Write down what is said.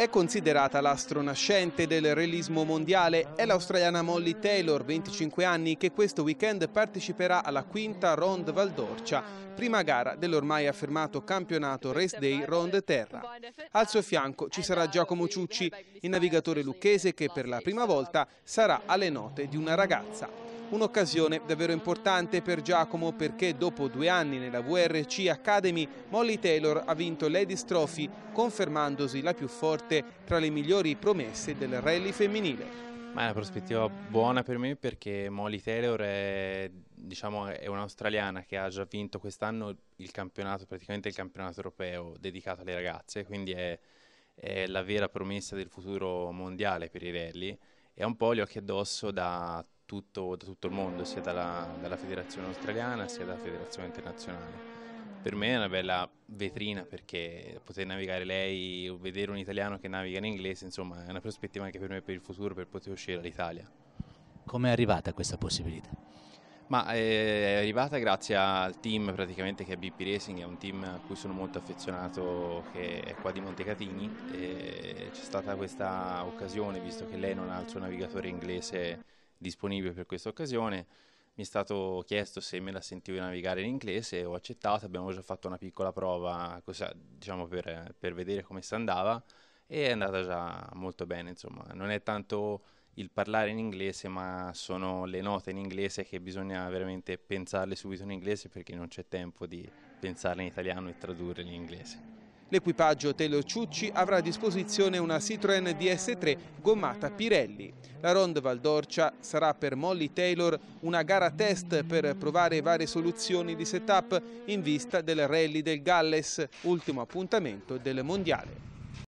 È considerata l'astronascente del realismo mondiale, è l'australiana Molly Taylor, 25 anni, che questo weekend parteciperà alla quinta Ronde Valdorcia, prima gara dell'ormai affermato campionato Race Day Ronde Terra. Al suo fianco ci sarà Giacomo Ciucci, il navigatore lucchese che per la prima volta sarà alle note di una ragazza. Un'occasione davvero importante per Giacomo perché dopo due anni nella VRC Academy Molly Taylor ha vinto Ladies Trophy confermandosi la più forte tra le migliori promesse del rally femminile. Ma è una prospettiva buona per me perché Molly Taylor è, diciamo, è un'australiana che ha già vinto quest'anno il campionato, praticamente il campionato europeo dedicato alle ragazze, quindi è, è la vera promessa del futuro mondiale per i rally. E ha un po' gli occhi addosso da tutto, da tutto il mondo, sia dalla, dalla federazione australiana sia dalla federazione internazionale. Per me è una bella vetrina perché poter navigare lei o vedere un italiano che naviga in inglese, insomma, è una prospettiva anche per me per il futuro per poter uscire dall'Italia. Come è arrivata questa possibilità? Ma eh, è arrivata grazie al team praticamente che è BP Racing, è un team a cui sono molto affezionato che è qua di Montecatini e c'è stata questa occasione visto che lei non ha il suo navigatore inglese disponibile per questa occasione. Mi è stato chiesto se me la sentivo di navigare in inglese, ho accettato, abbiamo già fatto una piccola prova cosa, diciamo, per, per vedere come si andava e è andata già molto bene, insomma, non è tanto il parlare in inglese, ma sono le note in inglese che bisogna veramente pensarle subito in inglese perché non c'è tempo di pensarle in italiano e tradurre in inglese. L'equipaggio Taylor Ciucci avrà a disposizione una Citroën DS3 gommata Pirelli. La Ronde Valdorcia sarà per Molly Taylor una gara test per provare varie soluzioni di setup in vista del rally del Galles, ultimo appuntamento del Mondiale.